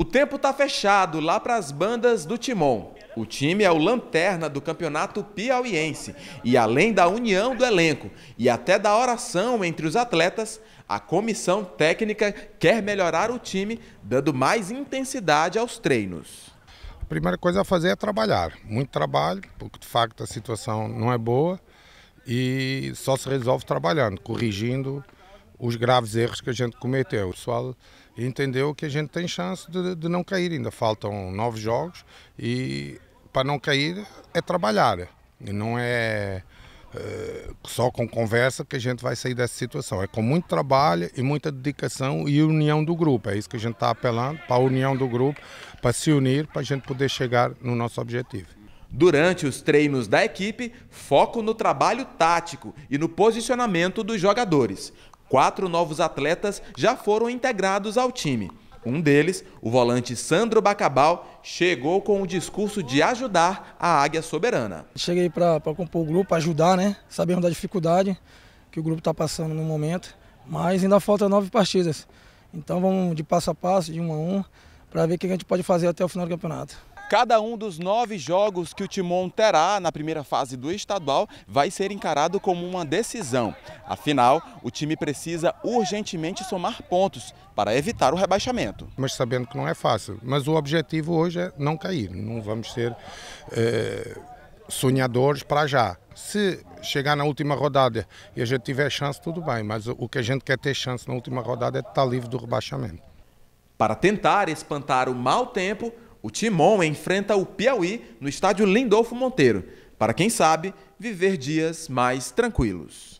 O tempo está fechado lá para as bandas do Timon. O time é o lanterna do campeonato piauiense e além da união do elenco e até da oração entre os atletas, a comissão técnica quer melhorar o time, dando mais intensidade aos treinos. A primeira coisa a fazer é trabalhar, muito trabalho, porque de facto a situação não é boa e só se resolve trabalhando, corrigindo os graves erros que a gente cometeu. O pessoal entendeu que a gente tem chance de, de não cair, ainda faltam nove jogos e para não cair é trabalhar, e não é uh, só com conversa que a gente vai sair dessa situação. É com muito trabalho e muita dedicação e união do grupo. É isso que a gente está apelando para a união do grupo, para se unir, para a gente poder chegar no nosso objetivo. Durante os treinos da equipe, foco no trabalho tático e no posicionamento dos jogadores. Quatro novos atletas já foram integrados ao time. Um deles, o volante Sandro Bacabal, chegou com o discurso de ajudar a Águia Soberana. Cheguei para compor o grupo, ajudar, né? Sabemos da dificuldade que o grupo está passando no momento, mas ainda faltam nove partidas. Então vamos de passo a passo, de um a um, para ver o que a gente pode fazer até o final do campeonato. Cada um dos nove jogos que o Timon terá na primeira fase do estadual vai ser encarado como uma decisão. Afinal, o time precisa urgentemente somar pontos para evitar o rebaixamento. Mas sabendo que não é fácil. Mas o objetivo hoje é não cair. Não vamos ser é, sonhadores para já. Se chegar na última rodada e a gente tiver chance, tudo bem. Mas o que a gente quer ter chance na última rodada é estar livre do rebaixamento. Para tentar espantar o mau tempo, o Timon enfrenta o Piauí no estádio Lindolfo Monteiro, para quem sabe viver dias mais tranquilos.